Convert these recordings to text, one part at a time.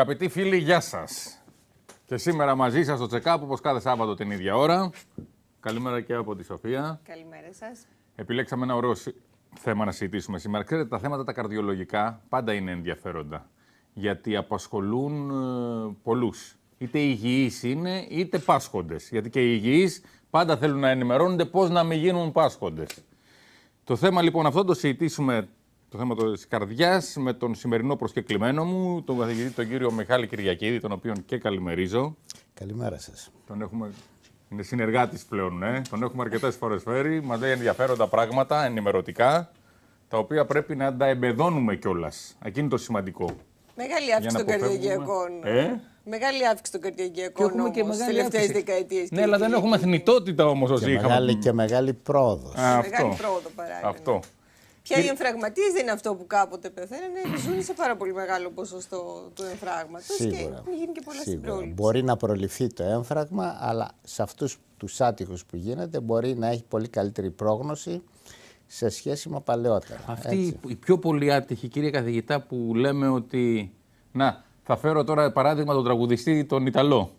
Αγαπητοί φίλοι, γεια σας. Και σήμερα μαζί σας στο Τσεκάπου, όπως κάθε Σάββατο την ίδια ώρα. Καλημέρα και από τη Σοφία. Καλημέρα σας. Επιλέξαμε ένα ωραίο θέμα να συζητήσουμε σήμερα. Ξέρετε, τα θέματα τα καρδιολογικά πάντα είναι ενδιαφέροντα. Γιατί απασχολούν ε, πολλούς. πολλού. Είτε υγιείς είναι, είτε πάσχοντες. Γιατί και οι υγιείς πάντα θέλουν να ενημερώνονται πώς να μην γίνουν πάσχοντες. Το θέμα λοιπόν αυτό το συζητήσουμε το θέμα της καρδιάς με τον σημερινό προσκεκλημένο μου, τον καθηγητή τον κύριο Μιχάλη Κυριακίδη, τον οποίο και καλημερίζω. Καλημέρα σας. Τον έχουμε. Είναι συνεργάτης πλέον, ε. Τον έχουμε αρκετές φορές φέρει. Μας λέει ενδιαφέροντα πράγματα, ενημερωτικά, τα οποία πρέπει να τα εμπεδώνουμε κιόλας. Εκείνη το σημαντικό. Μεγάλη αύξηση των καρδιακών. Ε? Μεγάλη αύξηση των καρδιακών όμω τις τελευταίες δεκαετίες. Ναι, αλλά δεν έχουμε θνητότητα όμως όσοι είχαμε. Και μεγάλη πρόοδος. Μεγάλη πρόοδο Αυτό. Πια οι εμφραγματίε δεν είναι αυτό που κάποτε πεθαίνανε. Ζουν σε πάρα πολύ μεγάλο ποσοστό του εμφράγματο και γίνει και πολλά στην Μπορεί να προληφθεί το έμφραγμα, αλλά σε αυτούς τους άτυχους που γίνεται μπορεί να έχει πολύ καλύτερη πρόγνωση σε σχέση με παλαιότερα. Αυτή η πιο πολύ άτυχη, κύριε καθηγητά, που λέμε ότι. Να, θα φέρω τώρα παράδειγμα τον τραγουδιστή τον Ιταλό.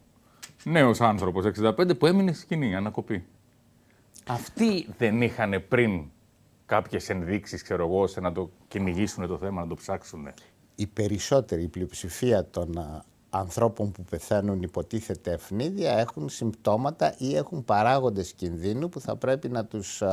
Νέος άνθρωπος, 65, που έμεινε στη σκηνή, ανακοπή. Αυτοί δεν είχαν πριν κάποιες ενδείξεις, ξέρω εγώ, ώστε να το κυνηγήσουν το θέμα, να το ψάξουν. Η περισσότερη, η πλειοψηφία των ανθρώπων που πεθαίνουν υποτίθεται ευνίδια έχουν συμπτώματα ή έχουν παράγοντες κινδύνου που θα πρέπει να τους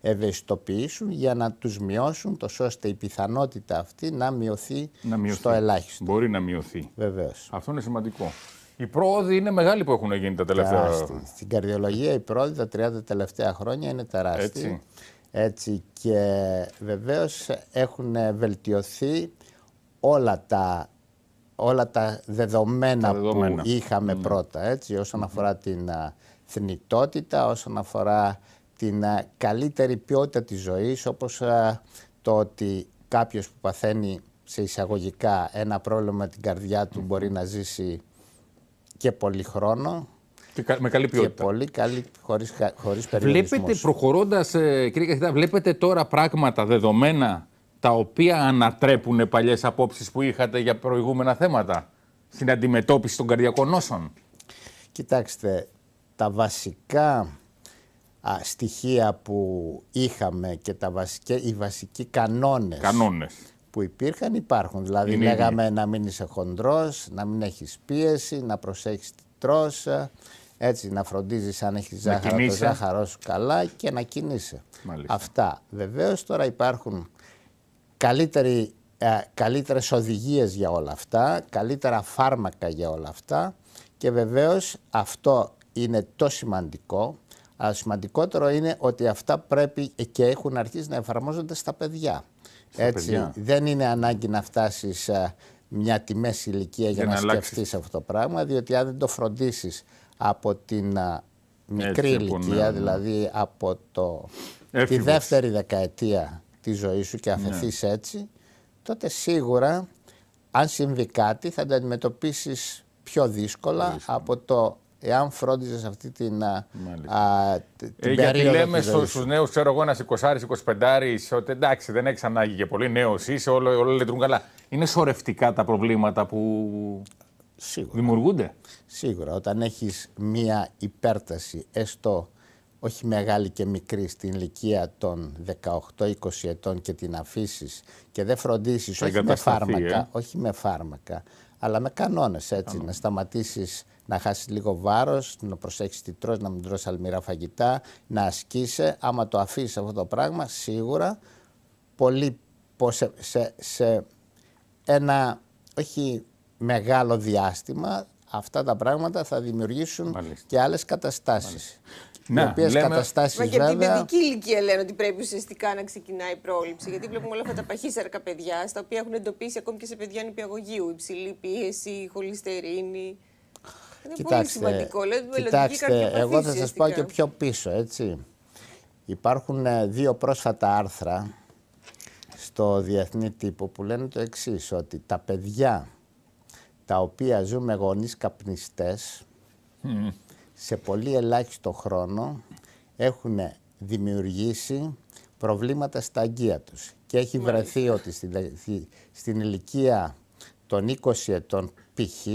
ευαισθητοποιήσουν για να τους μειώσουν τόσο ώστε η πιθανότητα αυτή να μειωθεί, στο ελάχιστο. Μπορεί να μειωθεί. Βεβαίως. Αυτό είναι σημαντικό. Οι πρόοδοι είναι μεγάλοι που έχουν γίνει τα τελευταία χρόνια. Στην καρδιολογία η πρόοδοι τα 30 τελευταία χρόνια είναι τεράστια. Έτσι και βεβαίως έχουν βελτιωθεί όλα τα, όλα τα δεδομένα, που είχαμε πρώτα, έτσι, όσον αφορά την θνητότητα, όσον αφορά την καλύτερη ποιότητα της ζωής, όπως το ότι κάποιος που παθαίνει σε εισαγωγικά ένα πρόβλημα με την καρδιά του μπορεί να ζήσει και πολύ χρόνο, και με καλή ποιότητα. Και πολύ καλή, χωρίς, χωρίς περιορισμός. Βλέπετε, ε, κύριε καθηγητά, βλέπετε τώρα πράγματα, δεδομένα, τα οποία ανατρέπουν παλιές απόψεις που είχατε για προηγούμενα θέματα στην αντιμετώπιση των καρδιακών νόσων. Κοιτάξτε, τα βασικά α, στοιχεία που είχαμε και τα οι βασικοί κανόνες, που υπήρχαν υπάρχουν. Δηλαδή είναι λέγαμε να μην είσαι χοντρός, να μην έχεις πίεση, να προσέχεις τι τρως, έτσι, να φροντίζεις αν έχεις ζάχαρο, το ζάχαρό σου καλά και να κινείσαι. Αυτά. Βεβαίως τώρα υπάρχουν καλύτερε οδηγίε καλύτερες οδηγίες για όλα αυτά, καλύτερα φάρμακα για όλα αυτά και βεβαίως αυτό είναι το σημαντικό, αλλά σημαντικότερο είναι ότι αυτά πρέπει και έχουν αρχίσει να εφαρμόζονται στα παιδιά. Έτσι, δεν είναι ανάγκη να φτάσεις μια τιμές ηλικία για, να, να σκεφτείς αυτό το πράγμα, διότι αν δεν το φροντίσεις από την μικρή Έτσι, ηλικία, ναι, ναι. δηλαδή από το, τη δεύτερη δεκαετία της ζωής σου και ναι. αφαιθείς έτσι, τότε σίγουρα αν συμβεί κάτι θα τα αντιμετωπίσεις πιο δύσκολα από το εάν φρόντιζες αυτή την, α, την ε, περίοδο Γιατί λέμε στου στους νέους, ξέρω εγώ, ένας 20-25 ότι εντάξει δεν έχεις ανάγκη και πολύ νέος είσαι, όλα λειτουργούν καλά. Είναι σορευτικά τα προβλήματα που Σίγουρα. Δημιουργούνται. Σίγουρα. Όταν έχεις μία υπέρταση, έστω όχι μεγάλη και μικρή, στην ηλικία των 18-20 ετών και την αφήσεις και δεν φροντίσεις, όχι, με φάρμακα, ε. όχι με φάρμακα, αλλά με κανόνες έτσι. Να σταματήσεις να χάσεις λίγο βάρος, να προσέχεις τι τρως, να μην τρως αλμυρά φαγητά, να ασκήσει. Άμα το αφήσεις αυτό το πράγμα, σίγουρα πολύ σε, σε ένα, όχι μεγάλο διάστημα, αυτά τα πράγματα θα δημιουργήσουν και άλλες καταστάσεις. Να, οι οποίες λέμε... καταστάσεις. Μα και από την παιδική ηλικία λένε ότι πρέπει ουσιαστικά να ξεκινάει η πρόληψη. Γιατί βλέπουμε όλα αυτά τα παχύσαρκα παιδιά, στα οποία έχουν εντοπίσει ακόμη και σε παιδιά νηπιαγωγείου υψηλή πίεση, χολυστερίνη. Είναι πολύ σημαντικό. Λέτε, κοιτάξτε, εγώ θα σας πάω και πιο πίσω, έτσι. Υπάρχουν ε, δύο πρόσφατα άρθρα στο Διεθνή Τύπο που λένε το εξής, ότι τα παιδιά τα οποία ζουν με γονείς καπνιστές σε πολύ ελάχιστο χρόνο έχουν δημιουργήσει προβλήματα στα αγγεία τους. Και έχει βρεθεί ότι στην, στην ηλικία των 20 ετών π.χ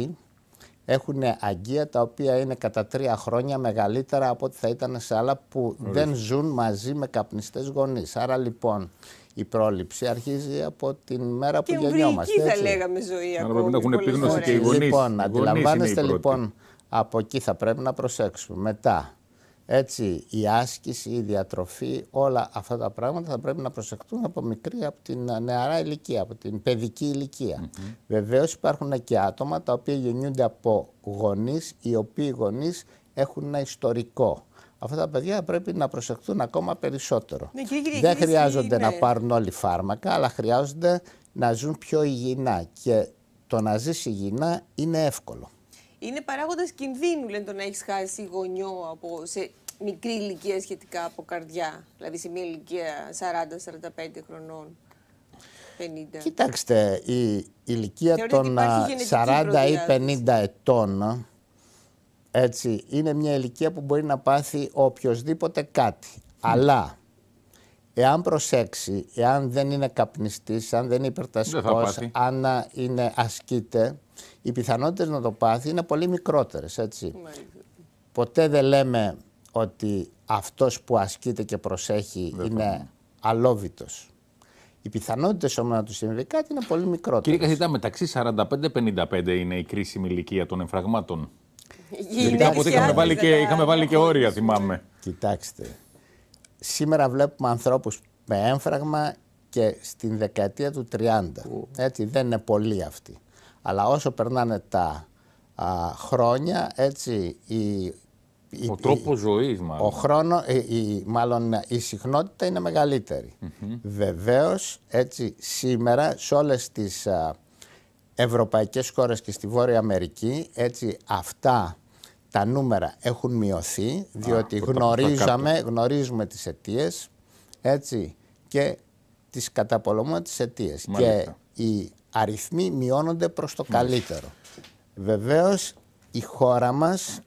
έχουν αγκία τα οποία είναι κατά τρία χρόνια μεγαλύτερα από ό,τι θα ήταν σε άλλα που δεν ζουν μαζί με καπνιστές γονείς. Άρα λοιπόν η πρόληψη αρχίζει από την μέρα και που γεννιόμαστε. Και θα λέγαμε ζωή Άρα ακόμη. Πρέπει να έχουν επίγνωση και οι γονείς. Λοιπόν, αντιλαμβάνεστε λοιπόν από εκεί θα πρέπει να προσέξουμε. Μετά έτσι, η άσκηση, η διατροφή, όλα αυτά τα πράγματα θα πρέπει να προσεχτούν από μικρή, από την νεαρά ηλικία, από την παιδική ηλικία. Mm Βεβαίως υπάρχουν και άτομα τα οποία γεννιούνται από γονείς, οι οποίοι γονείς έχουν ένα ιστορικό. Αυτά τα παιδιά πρέπει να προσεχτούν ακόμα περισσότερο. Ναι, Δεν χρειάζονται να ναι. πάρουν όλοι φάρμακα, αλλά χρειάζονται να ζουν πιο υγιεινά και το να ζεις υγιεινά είναι εύκολο είναι παράγοντα κινδύνου, λένε το να έχεις χάσει γονιό από, σε μικρή ηλικία σχετικά από καρδιά. Δηλαδή σε μια ηλικία 40-45 χρονών. 50. Κοιτάξτε, η ηλικία των 40 ή 50 ετών έτσι, είναι μια ηλικία που μπορεί να πάθει οποιοδήποτε κάτι. Αλλά Εάν προσέξει, εάν δεν είναι καπνιστής, αν δεν είναι υπερτασικός, αν είναι ασκήτε, οι πιθανότητες να το πάθει είναι πολύ μικρότερες, έτσι. Ποτέ δεν λέμε ότι αυτός που ασκείται και προσέχει είναι αλόβητος. Οι πιθανότητες όμως να του συμβεί κάτι είναι πολύ μικρότερες. Κύριε Καθηγητά, μεταξύ 45-55 είναι η κρίσιμη ηλικία των εμφραγμάτων. Γενικά, είχαμε βάλει, είχαμε βάλει και όρια, θυμάμαι. Κοιτάξτε, σήμερα βλέπουμε ανθρώπους με έμφραγμα και στην δεκαετία του 30. Έτσι, δεν είναι πολλοί αυτοί. Αλλά όσο περνάνε τα χρόνια, έτσι, η, η, ο τρόπος ζωής μάλλον. Ο χρόνο, η, μάλλον η συχνότητα είναι μεγαλύτερη. Βεβαίως, έτσι, σήμερα σε όλες τις ευρωπαϊκέ ευρωπαϊκές και στη Βόρεια Αμερική, έτσι, αυτά τα νούμερα έχουν μειωθεί, διότι Α, γνωρίζαμε, γνωρίζουμε τις αιτίες, έτσι, και τις καταπολεμούμε τις αιτίες. Και οι αριθμοί μειώνονται προς το καλύτερο. Βεβαίως, η χώρα μας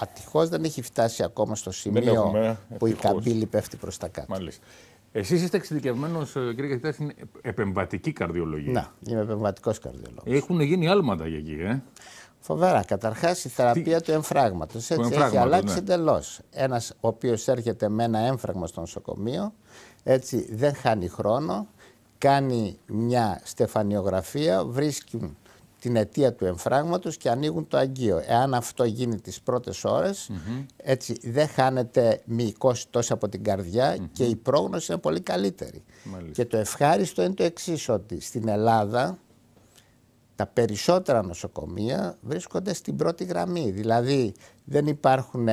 ατυχώς δεν έχει φτάσει ακόμα στο σημείο που η καμπύλη πέφτει προς τα κάτω. Μάλιστα. Εσείς είστε εξειδικευμένος, ε, κύριε Καθηγητά, στην επεμβατική καρδιολογία. Να, είμαι επεμβατικός καρδιολόγος. Έχουν γίνει άλματα για εκεί, ε. Φοβερά. Καταρχάς η θεραπεία του εμφράγματος. Έτσι εμφράγματος, έχει αλλάξει ναι. εντελώς. Ένας ο οποίος έρχεται με ένα έμφραγμα στο νοσοκομείο, έτσι δεν χάνει χρόνο, κάνει μια στεφανιογραφία, βρίσκουν την αιτία του εμφράγματος και ανοίγουν το αγγείο. Εάν αυτό γίνει τις πρώτες ώρες, έτσι δεν χάνεται μυϊκός τόσο από την καρδιά και η πρόγνωση είναι πολύ καλύτερη. Και το ευχάριστο είναι το εξής ότι στην Ελλάδα τα περισσότερα νοσοκομεία βρίσκονται στην πρώτη γραμμή. Δηλαδή δεν υπάρχουν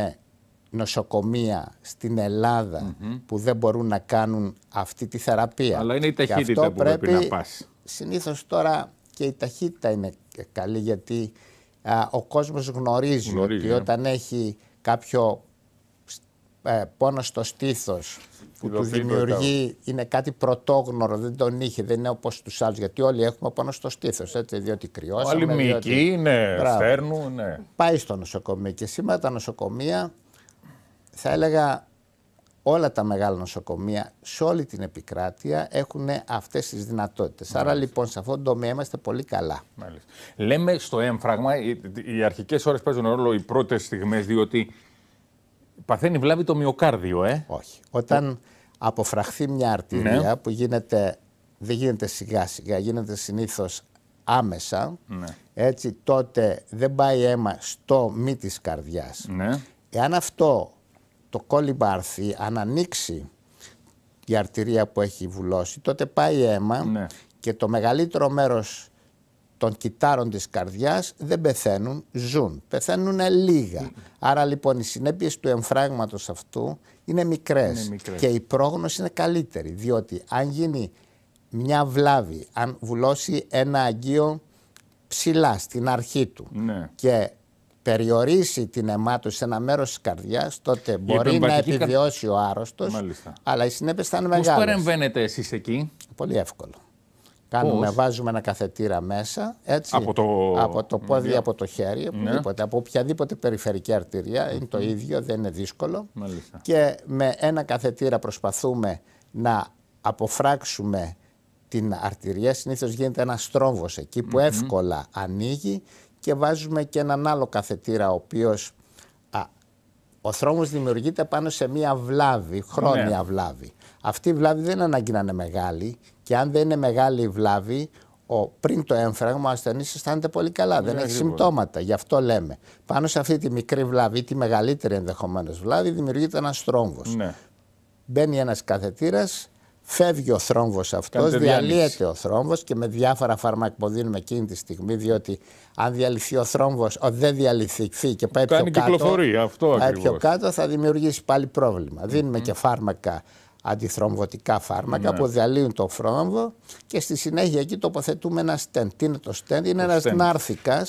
νοσοκομεία στην ελλαδα που δεν μπορούν να κάνουν αυτή τη θεραπεία. Αλλά είναι η ταχύτητα αυτό που πρέπει, να πας. Συνήθως τώρα και η ταχύτητα είναι καλή γιατί ο κόσμος γνωρίζει ότι ναι. όταν έχει κάποιο ε, πόνος στο στήθος που του δημιουργεί είναι κάτι πρωτόγνωρο, δεν τον είχε, δεν είναι όπως τους άλλους. Γιατί όλοι έχουμε πόνος στο στήθος, έτσι, διότι κρυώσαμε. Όλοι μυϊκοί, ναι, φέρνουν, ναι. Πάει στο νοσοκομείο και σήμερα τα νοσοκομεία, θα έλεγα όλα τα μεγάλα νοσοκομεία σε όλη την επικράτεια έχουν αυτές τις δυνατότητες. Άρα λοιπόν σε αυτό το τομέα είμαστε πολύ καλά. Μάλιστα. Λέμε στο έμφραγμα, οι αρχικές ώρες παίζουν ρόλο, οι πρώτες στιγμές, διότι Παθαίνει βλάβη το μυοκάρδιο, ε. Όχι. Όταν αποφραχθεί μια αρτηρία ναι. που γίνεται, δεν γίνεται σιγά σιγά, γίνεται συνήθως άμεσα, ναι. έτσι τότε δεν πάει αίμα στο μη της καρδιάς. Ναι. Εάν αυτό το κόλλημα αρθεί, αν ανοίξει η αρτηρία που έχει βουλώσει, τότε πάει αίμα και το μεγαλύτερο μέρος των κυτάρων της καρδιάς δεν πεθαίνουν, ζουν. Πεθαίνουν λίγα. Άρα λοιπόν οι συνέπειες του εμφράγματος αυτού είναι μικρές. Και η πρόγνωση είναι καλύτερη. Διότι αν γίνει μια βλάβη, αν βουλώσει ένα αγγείο ψηλά στην αρχή του ναι. και περιορίσει την αιμάτωση σε ένα μέρος της καρδιάς, τότε μπορεί να επιβιώσει ο άρρωστος, αλλά οι συνέπειες θα είναι μεγάλε. Πώ παρεμβαίνετε εσείς εκεί, Πολύ εύκολο. Κάνουμε, βάζουμε ένα καθετήρα μέσα, έτσι, από το, πόδι, ναι. από το χέρι, ναι. από οποιαδήποτε περιφερική αρτηρία, είναι το ίδιο, δεν είναι δύσκολο. Και με ένα καθετήρα προσπαθούμε να αποφράξουμε την αρτηρία, συνήθως γίνεται ένας τρόμβος εκεί που εύκολα ανοίγει και βάζουμε και έναν άλλο καθετήρα ο οποίος α, ο θρόμος δημιουργείται πάνω σε μία βλάβη, ναι. χρόνια βλάβη. Αυτή η βλάβη δεν ανάγκη να είναι μεγάλη και αν δεν είναι μεγάλη η βλάβη, ο, πριν το έμφραγμα ο ασθενής αισθάνεται πολύ καλά, ναι, δεν έχει συμπτώματα. Γι' αυτό λέμε. Πάνω σε αυτή τη μικρή βλάβη, τη μεγαλύτερη ενδεχομένως βλάβη, δημιουργείται ένας τρόμβο. Ναι. Μπαίνει ένας καθετήρας, φεύγει ο θρόμβο αυτό, διαλύεται ο θρόμβο και με διάφορα φάρμακα που δίνουμε εκείνη τη στιγμή, διότι αν διαλυθεί ο θρόμβο, δεν διαλυθεί και πάει, πιο, κάτω, αυτό πάει πιο κάτω, θα δημιουργήσει πάλι πρόβλημα. Δίνουμε και φάρμακα αντιθρομβωτικά φάρμακα ναι. που διαλύουν το φρόμβο και στη συνέχεια εκεί τοποθετούμε ένα στέντ. Τι είναι το στέντ, είναι ένα νάρθηκα,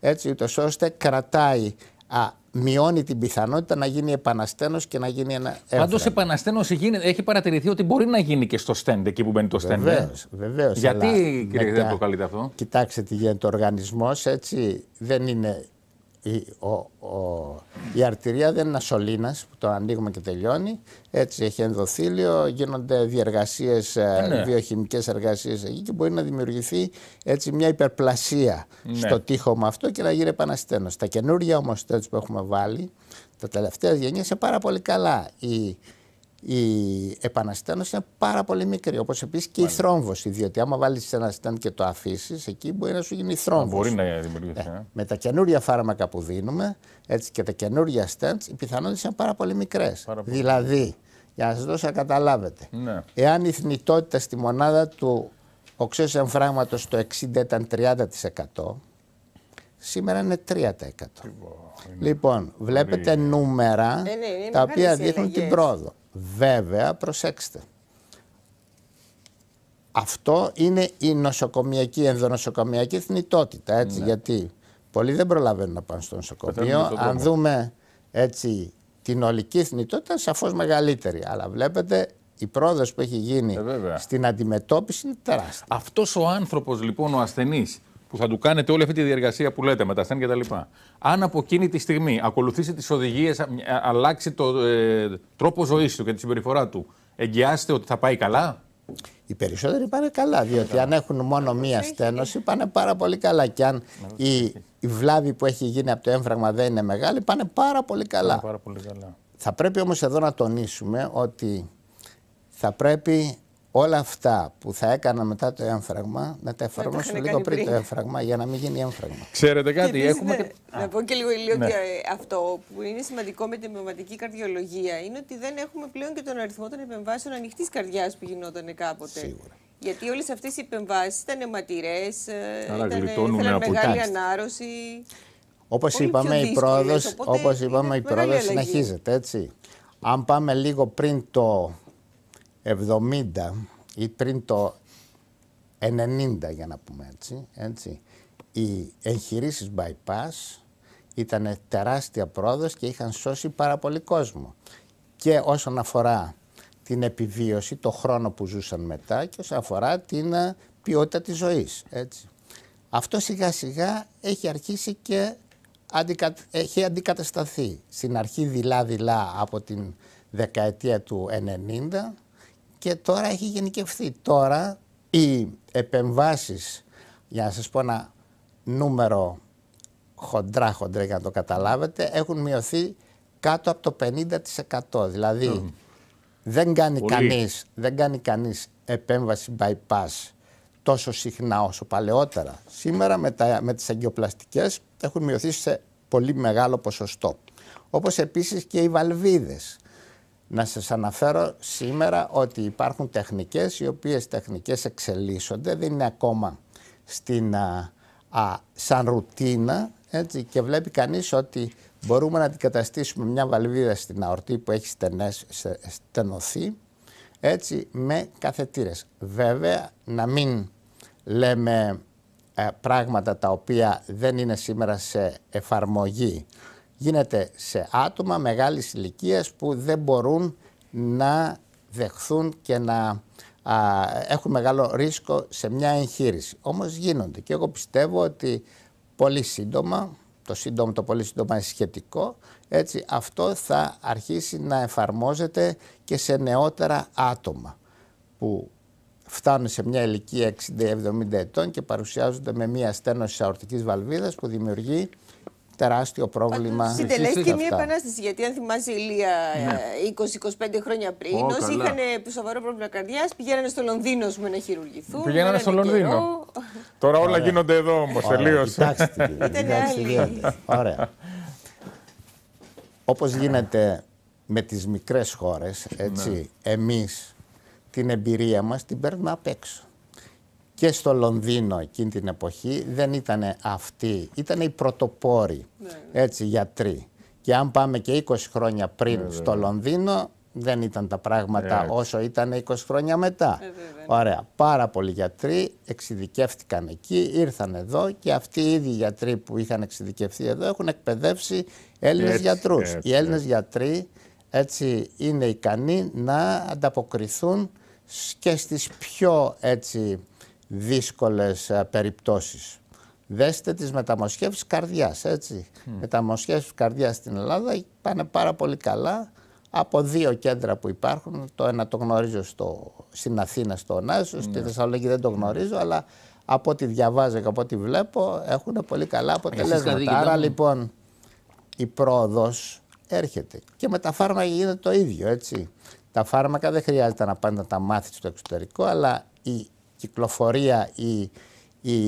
έτσι ώστε κρατάει, α, μειώνει την πιθανότητα να γίνει επαναστένος και να γίνει ένα έργο. Πάντω, επαναστένωση έχει παρατηρηθεί ότι μπορεί να γίνει και στο στέντ εκεί που μπαίνει το στέντ. Ναι. Βεβαίως, Γιατί, αλλά, κύριε, δεν αυτό. Κοιτάξτε τι γίνεται. Ο οργανισμός έτσι δεν είναι η, ο, η αρτηρία δεν είναι ένα σωλήνα που το ανοίγουμε και τελειώνει. Έτσι έχει ενδοθήλιο, γίνονται διεργασίες, ε, ε, ναι. βιοχημικές εργασίες εκεί και μπορεί να δημιουργηθεί έτσι μια υπερπλασία ναι. στο μου αυτό και να γίνει επαναστένωση. Τα καινούργια όμως τέτοια που έχουμε βάλει, τα τελευταία γενιά είναι πάρα πολύ καλά. Η, η επαναστένωση είναι πάρα πολύ μικρή. Όπως επίσης και η θρόμβωση. Διότι άμα βάλεις ένα στέν και το αφήσεις, εκεί μπορεί να σου γίνει θρόμβωση. Μπορεί να δημιουργηθεί. Ε, ε. Με τα καινούργια φάρμακα που δίνουμε έτσι, και τα καινούργια στέν, οι πιθανότητες είναι πάρα πολύ μικρές. Δηλαδή, για να σας δώσω να καταλάβετε, ναι. εάν η θνητότητα στη μονάδα του οξέω εμφράγματος το 60 ήταν 30%, σήμερα είναι 3%. Λοιπόν, λοιπόν, βλέπετε νούμερα ε, ναι, τα οποία δείχνουν την πρόοδο. Βέβαια, προσέξτε, αυτό είναι η νοσοκομιακή, ενδονοσοκομιακή θνητότητα, έτσι, ναι. γιατί πολλοί δεν προλαβαίνουν να πάνε στο νοσοκομείο. Αν δούμε έτσι την ολική θνητότητα, σαφώς μεγαλύτερη. Αλλά βλέπετε η πρόοδος που έχει γίνει ε, στην αντιμετώπιση είναι τεράστια. Αυτός ο άνθρωπος λοιπόν, ο ασθενής που θα του κάνετε όλη αυτή τη διεργασία που λέτε με τα στέν και τα λοιπά. Αν από εκείνη τη στιγμή ακολουθήσει τις οδηγίες, αλλάξει το ε, τρόπο ζωής του και τη συμπεριφορά του, εγγυάστε ότι θα πάει καλά. Οι περισσότεροι πάνε καλά, διότι αν έχουν μόνο μία στένωση πάνε πάρα πολύ καλά. Και αν η, η βλάβη που έχει γίνει από το έμφραγμα δεν είναι μεγάλη, πάνε πάρα πολύ καλά. Πάρα πολύ καλά. Θα πρέπει όμως εδώ να τονίσουμε ότι θα πρέπει όλα αυτά που θα έκανα μετά το έμφραγμα, να τα εφαρμόσω λίγο πριν, το έμφραγμα για να μην γίνει έμφραγμα. Ξέρετε κάτι, ναι, και έχουμε. Να, και... να πω και λίγο ηλιο ναι. και ε, αυτό που είναι σημαντικό με την πνευματική καρδιολογία είναι ότι δεν έχουμε πλέον και τον αριθμό των επεμβάσεων ανοιχτής καρδιάς που γινόταν κάποτε. Σίγουρα. Γιατί όλες αυτές οι επεμβάσεις ήταν αιματηρές, ε, ήταν μεγάλη ανάρρωση. Όπως είπαμε, η πρόοδος συνεχίζεται έτσι. Αν πάμε λίγο πριν το 70 ή πριν το 90 για να πούμε έτσι, έτσι οι εγχειρήσεις bypass ήταν τεράστια πρόοδος και είχαν σώσει πάρα πολύ κόσμο. Και όσον αφορά την επιβίωση, το χρόνο που ζούσαν μετά και όσον αφορά την ε, ποιότητα της ζωής. Έτσι. Αυτό σιγά σιγά έχει αρχίσει και έχει αντικατασταθεί. Στην αρχή δειλά-δειλά από την δεκαετία του 90 και τώρα έχει γενικευθεί. Τώρα οι επεμβάσεις, για να σας πω ένα νούμερο χοντρά χοντρά για να το καταλάβετε, έχουν μειωθεί κάτω από το 50%. Δηλαδή δεν, κάνει δεν κάνει κανείς επέμβαση bypass τόσο συχνά όσο παλαιότερα. Σήμερα με, τα, με τις αγκιοπλαστικές έχουν μειωθεί σε πολύ μεγάλο ποσοστό. Όπως επίσης και οι βαλβίδες. Να σας αναφέρω σήμερα ότι υπάρχουν τεχνικές οι οποίες τεχνικές εξελίσσονται, δεν είναι ακόμα στην, α, σαν ρουτίνα έτσι, και βλέπει κανείς ότι μπορούμε να αντικαταστήσουμε μια βαλβίδα στην αορτή που έχει στενές, στενωθεί έτσι, με καθετήρες. Βέβαια να μην λέμε ε, πράγματα τα οποία δεν είναι σήμερα σε εφαρμογή γίνεται σε άτομα μεγάλης ηλικίας που δεν μπορούν να δεχθούν και να έχουν μεγάλο ρίσκο σε μια εγχείρηση. Όμως γίνονται και εγώ πιστεύω ότι πολύ σύντομα, το σύντομο το πολύ σύντομα είναι σχετικό, έτσι αυτό θα αρχίσει να εφαρμόζεται και σε νεότερα άτομα που φτάνουν σε μια ηλικία 60-70 ετών και παρουσιάζονται με μια στένωση αορτικής βαλβίδας που δημιουργεί τεράστιο πρόβλημα. και μια επανάσταση. Γιατί αν θυμάσαι η Ηλία 20-25 ναι. ε, χρόνια πριν, oh, όσοι είχαν σοβαρό πρόβλημα καρδιάς, πηγαίνανε στο Λονδίνο πούμε, να χειρουργηθούν. Πηγαίνανε στο Λονδίνο. Τώρα όλα γίνονται εδώ όμως. Τελείω. Ωραία. Όπως γίνεται με τις μικρές χώρες, έτσι, ναι. εμείς την εμπειρία μας την παίρνουμε απ' έξω και στο Λονδίνο εκείνη την εποχή δεν ήταν αυτοί, ήταν οι πρωτοπόροι, ναι. έτσι, γιατροί. Και αν πάμε και 20 χρόνια πριν ε, στο Λονδίνο, δεν ήταν τα πράγματα ε, όσο ήταν 20 χρόνια μετά. Ε, ναι. Ωραία. Πάρα πολλοί γιατροί εξειδικεύτηκαν εκεί, ήρθαν εδώ και αυτοί οι ίδιοι γιατροί που είχαν εξειδικευθεί εδώ έχουν εκπαιδεύσει Έλληνες γιατρούς. οι Έλληνες γιατροί έτσι, είναι ικανοί να ανταποκριθούν και στις πιο έτσι, δύσκολες ε, περιπτώσεις. Δέστε τις μεταμοσχεύσεις καρδιάς, έτσι. Mm. Μεταμοσχεύσεις καρδιάς στην Ελλάδα πάνε πάρα πολύ καλά από δύο κέντρα που υπάρχουν. Το ένα το γνωρίζω στο, στην Αθήνα, στο Νάσο mm. στη ναι. Θεσσαλονίκη δεν το ναι. γνωρίζω, αλλά από ό,τι διαβάζω και από ό,τι βλέπω έχουν πολύ καλά αποτελέσματα. Άρα λοιπόν η πρόοδος έρχεται. Και με τα φάρμακα γίνεται το ίδιο, έτσι. Τα φάρμακα δεν χρειάζεται να πάνε να τα μάθεις στο εξωτερικό, αλλά η κυκλοφορία η, η,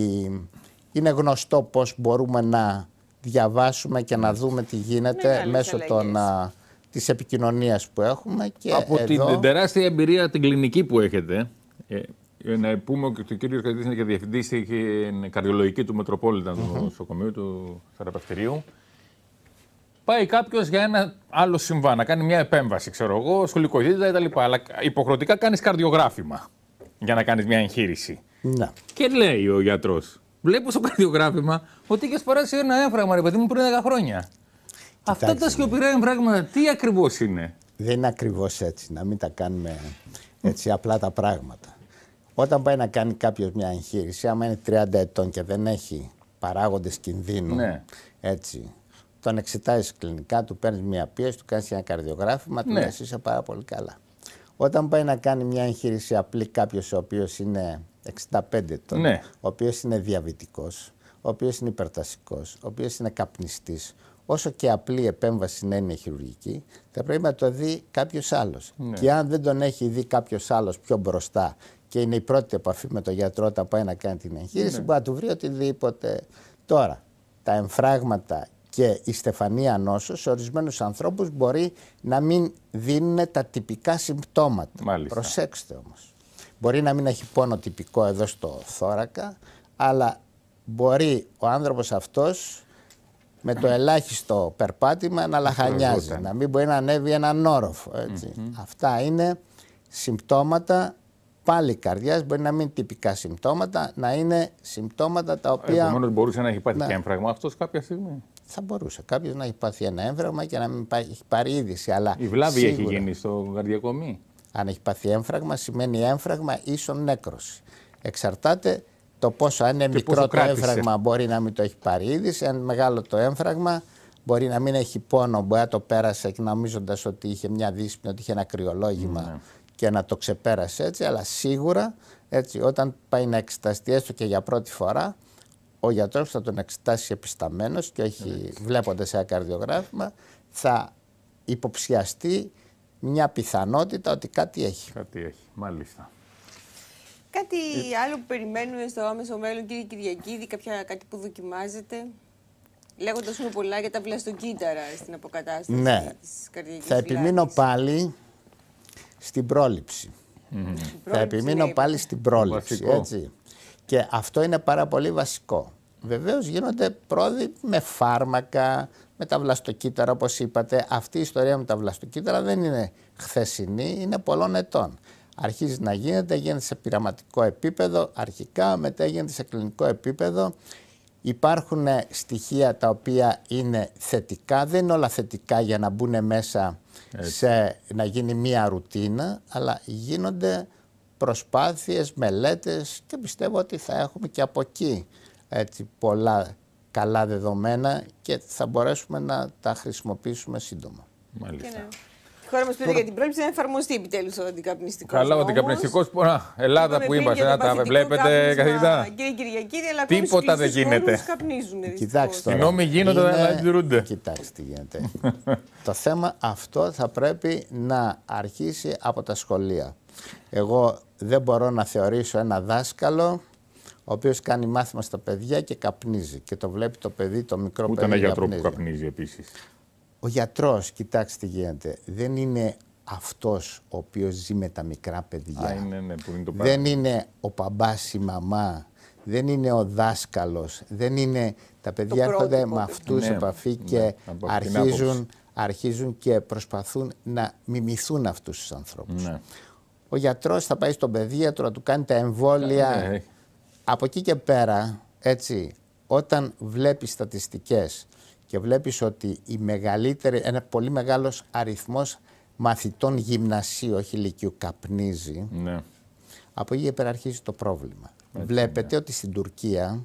είναι γνωστό πώς μπορούμε να διαβάσουμε και να ναι. δούμε τι γίνεται μέσω των, α, της επικοινωνίας που έχουμε. Και Από την τεράστια εμπειρία την κλινική που έχετε, ε, ε να πούμε ότι ο κύριο Καζητή είναι και διευθυντής στην ε, καρδιολογική του Μετροπόλητα του νοσοκομείου, του θεραπευτηρίου. Πάει κάποιος για ένα άλλο συμβάν, να κάνει μια επέμβαση, ξέρω εγώ, τα κτλ. Αλλά υποχρεωτικά κάνεις καρδιογράφημα για να κάνεις μια εγχείρηση. Να. Και λέει ο γιατρός, βλέπω στο καρδιογράφημα ότι είχες παράσει ένα έμφραγμα, ρε παιδί μου, πριν 10 χρόνια. Κοιτάξτε, Αυτά τα σιωπηρά εμφράγματα, τι ακριβώς είναι. Δεν είναι ακριβώς έτσι, να μην τα κάνουμε έτσι απλά τα πράγματα. Όταν πάει να κάνει κάποιος μια εγχείρηση, άμα είναι 30 ετών και δεν έχει παράγοντες κινδύνου, ναι. έτσι, τον εξετάζεις κλινικά, του παίρνεις μια πίεση, του κάνεις ένα καρδιογράφημα, του ναι. είσαι πάρα πολύ καλά. Όταν πάει να κάνει μια εγχείρηση απλή κάποιος ο οποίος είναι 65 ετών, ναι. ο οποίος είναι διαβητικός, ο οποίος είναι υπερτασικός, ο οποίος είναι καπνιστής, όσο και απλή επέμβαση να είναι χειρουργική, θα πρέπει να το δει κάποιος άλλος. Ναι. Και αν δεν τον έχει δει κάποιος άλλος πιο μπροστά και είναι η πρώτη επαφή με τον γιατρό όταν πάει να κάνει την εγχείρηση, ναι. μπορεί να του βρει οτιδήποτε. Τώρα, τα εμφράγματα και η στεφανία νόσος σε ορισμένους ανθρώπους μπορεί να μην δίνουν τα τυπικά συμπτώματα. Μάλιστα. Προσέξτε όμως. Μπορεί να μην έχει πόνο τυπικό εδώ στο θώρακα, αλλά μπορεί ο άνθρωπος αυτός με το ελάχιστο περπάτημα να λαχανιάζει, να μην μπορεί να ανέβει έναν όροφο. Έτσι. Αυτά είναι συμπτώματα πάλι καρδιάς. Μπορεί να μην είναι τυπικά συμπτώματα, να είναι συμπτώματα τα οποία. Επομένως, μπορούσε να έχει πάθει ναι. και έμφραγμα αυτός κάποια στιγμή θα μπορούσε κάποιος να έχει πάθει ένα έμφραγμα και να μην έχει πάρει είδηση. Αλλά Η βλάβη σίγουρα, έχει γίνει στο καρδιακό μη. Αν έχει πάθει έμφραγμα, σημαίνει έμφραγμα ίσον νέκρωση. Εξαρτάται το πόσο, αν είναι και μικρό το έμφραγμα, μπορεί να μην το έχει πάρει είδηση. Αν μεγάλο το έμφραγμα, μπορεί να μην έχει πόνο. Μπορεί να το πέρασε νομίζοντας ότι είχε μια δύσπνη, ότι είχε ένα κρυολόγημα mm. και να το ξεπέρασε έτσι. Αλλά σίγουρα έτσι, όταν πάει να εξεταστεί έστω και για πρώτη φορά, ο γιατρός θα τον εξετάσει επισταμένος και όχι βλέποντας ένα καρδιογράφημα, θα υποψιαστεί μια πιθανότητα ότι κάτι έχει. Κάτι έχει, μάλιστα. Κάτι ε, άλλο που περιμένουμε στο άμεσο μέλλον, κύριε Κυριακίδη, κάποια, κάτι που δοκιμάζετε. Λέγοντας μου πολλά για τα βλαστοκύτταρα στην αποκατάσταση ναι. της καρδιακής Θα επιμείνω πάλι στην πρόληψη. Θα επιμείνω πάλι στην πρόληψη, έτσι. Και αυτό είναι πάρα πολύ βασικό. Βεβαίως γίνονται πρόοδοι με φάρμακα, με τα βλαστοκύτταρα όπως είπατε. Αυτή η ιστορία με τα βλαστοκύτταρα δεν είναι χθεσινή, είναι πολλών ετών. Αρχίζει να γίνεται, γίνεται σε πειραματικό επίπεδο αρχικά, μετά γίνεται σε κλινικό επίπεδο. Υπάρχουν στοιχεία τα οποία είναι θετικά, δεν είναι όλα θετικά για να μπουν μέσα σε, να γίνει μία ρουτίνα, αλλά γίνονται προσπάθειες, μελέτες και πιστεύω ότι θα έχουμε και από εκεί έτσι, πολλά καλά δεδομένα και θα μπορέσουμε να τα χρησιμοποιήσουμε σύντομα. Μάλιστα χώρα μας πήρε για την πρόληψη να εφαρμοστεί επιτέλους ο αντικαπνιστικός. Καλά, ο αντικαπνιστικό. Ελλάδα που είμαστε, να τα βλέπετε καθηγητά. Κύριε Κυριακή, αλλά τίποτα δεν γίνεται. Κοιτάξτε. Οι νόμοι γίνονται, αλλά δεν τηρούνται. Κοιτάξτε τι γίνεται. Το θέμα αυτό θα πρέπει να αρχίσει από τα σχολεία. Εγώ δεν μπορώ να θεωρήσω ένα δάσκαλο ο οποίος κάνει μάθημα στα παιδιά και καπνίζει και το βλέπει το παιδί, το μικρό Ούτε παιδί. Ούτε ένα γιατρό καπνίζει. που καπνίζει επίσης. Ο γιατρός, κοιτάξτε τι γίνεται, δεν είναι αυτός ο οποίος ζει με τα μικρά παιδιά. είναι, ναι, δεν είναι ο παμπάς, η μαμά, δεν είναι ο δάσκαλος, δεν είναι... Τα παιδιά έρχονται με αυτού ναι, επαφή ναι, και αρχίζουν, αρχίζουν και προσπαθούν να μιμηθούν αυτούς τους ανθρώπους. Ναι. Ο γιατρός θα πάει στον παιδίατρο, του κάνει τα εμβόλια. Από εκεί και πέρα, έτσι, όταν βλέπει στατιστικές και βλέπεις ότι η μεγαλύτερη, ένα πολύ μεγάλος αριθμός μαθητών γυμνασίου, όχι λυκείου, καπνίζει, ναι. από εκεί υπεραρχίζει το πρόβλημα. Βλέπετε ότι στην Τουρκία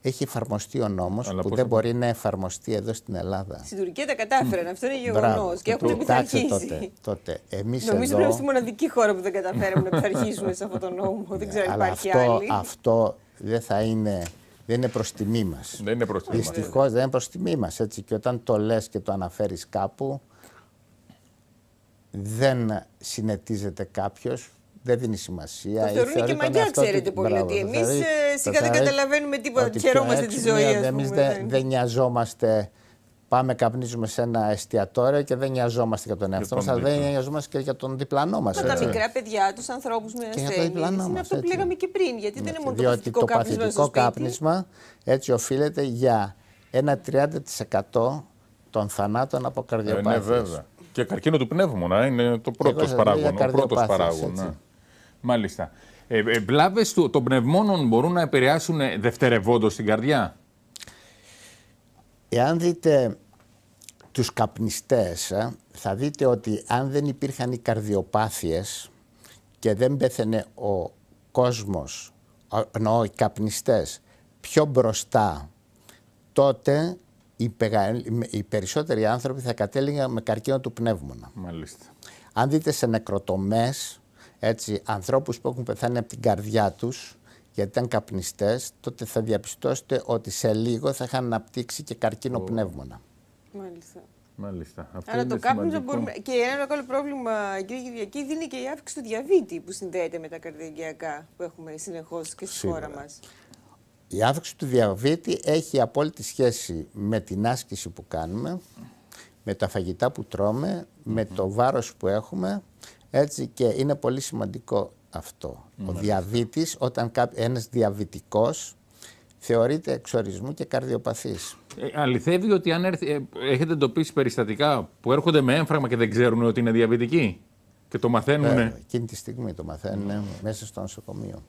έχει εφαρμοστεί ο νόμος που δεν μπορεί να εφαρμοστεί εδώ στην Ελλάδα. Στην Τουρκία τα κατάφεραν, αυτό είναι γεγονός. Και έχουν πειθαρχήσει. Τότε, τότε. Εμείς Νομίζω εδώ... είμαστε η μοναδική χώρα που δεν καταφέραμε να πειθαρχήσουμε σε αυτόν τον νόμο. δεν ξέρω αν υπάρχει αυτό, άλλη. Αυτό δεν θα είναι δεν είναι προς τιμή μας. Δεν είναι προς τιμή Δυστυχώς δεν είναι προς τιμή μας. Έτσι και όταν το λες και το αναφέρεις κάπου, δεν συνετίζεται κάποιος δεν δίνει σημασία. Το θεωρούν και μαγιά, ξέρετε πολύ. Ότι εμεί σιγά δεν καταλαβαίνουμε τίποτα. Χαιρόμαστε τη ζωή. Εμεί δεν νοιαζόμαστε Πάμε, καπνίζουμε σε ένα εστιατόριο και δεν νοιαζόμαστε για τον εαυτό μα, αλλά δεν νοιαζόμαστε και για τον διπλανό μας. Για τα μικρά παιδιά, τους ανθρώπους με ασθένειε. Είναι αυτό που λέγαμε και πριν, γιατί δεν είναι μόνο το παθητικό το κάπνισμα. παθητικό κάπνισμα έτσι οφείλεται για ένα 30% των θανάτων από καρδιοπάθειες. Ε, ναι, βέβαια. Και καρκίνο του πνεύμονα είναι το πρώτο παράγον. Ναι. Μάλιστα. Ε, ε, Βλάβες των πνευμόνων μπορούν να επηρεάσουν ε, δευτερευόντως την καρδιά. Εάν δείτε τους καπνιστές ε, θα δείτε ότι αν δεν υπήρχαν οι καρδιοπάθειες και δεν πέθαινε ο κόσμος, ενώ οι καπνιστές, πιο μπροστά, τότε οι περισσότεροι άνθρωποι θα κατέληγαν με καρκίνο του πνεύμονα. Μάλιστα. Αν δείτε σε νεκροτομές, έτσι, ανθρώπους που έχουν πεθάνει από την καρδιά τους, γιατί ήταν καπνιστές, τότε θα διαπιστώσετε ότι σε λίγο θα είχαν αναπτύξει και καρκίνο πνεύμονα. Μάλιστα. Μάλιστα. Αυτό το κάπνισμα μπορούμε. Και ένα μεγάλο πρόβλημα, κύριε Κυριακή, είναι και η αύξηση του διαβήτη που συνδέεται με τα καρδιαγιακά που έχουμε συνεχώς και στη χώρα μας. Η αύξηση του διαβήτη έχει απόλυτη σχέση με την άσκηση που κάνουμε, με τα φαγητά που τρωμε με το βάρος που έχουμε. Έτσι και είναι πολύ σημαντικό Ο διαβήτης, όταν ένα ένας θεωρείται εξορισμού και καρδιοπαθής. Ε, αληθεύει ότι αν έρθει, ε, έχετε εντοπίσει περιστατικά που έρχονται με έμφραγμα και δεν ξέρουν ότι είναι διαβητικοί και το μαθαίνουν. Ε, εκείνη τη στιγμή το μαθαίνουν μέσα στο νοσοκομείο.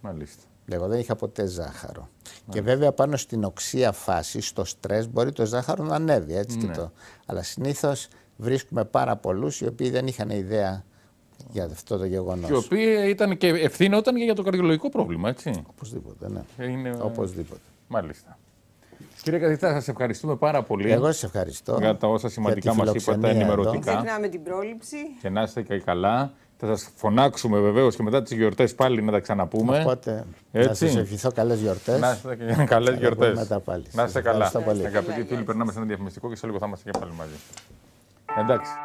Μάλιστα. Εγώ δεν είχα ποτέ ζάχαρο. Και βέβαια πάνω στην οξία φάση, στο στρες, μπορεί το ζάχαρο να ανέβει. Έτσι ναι. και το... Αλλά συνήθως βρίσκουμε πάρα πολλούς οι οποίοι δεν είχαν ιδέα για αυτό το γεγονός. Οι οποίοι ήταν και ευθύνονταν για το καρδιολογικό πρόβλημα, έτσι. Οπωσδήποτε, ναι. Ε, είναι... Οπωσδήποτε. Μάλιστα. Κύριε Καθηγητά, σας ευχαριστούμε πάρα πολύ. Εγώ σας ευχαριστώ. Για τα όσα σημαντικά μας είπατε, τα ενημερωτικά. Δεν Ξεχνάμε την πρόληψη. Και να είστε και καλά. Θα σας φωνάξουμε βεβαίως και μετά τις γιορτές πάλι να τα ξαναπούμε. Οπότε Έτσι. να σας ευχηθώ καλές γιορτές. Να είστε καλέ γιορτέ. Να είστε καλά. Αγαπητοί φίλοι, περνάμε σε ένα διαφημιστικό και σε λίγο θα είμαστε και πάλι μαζί. Εντάξει.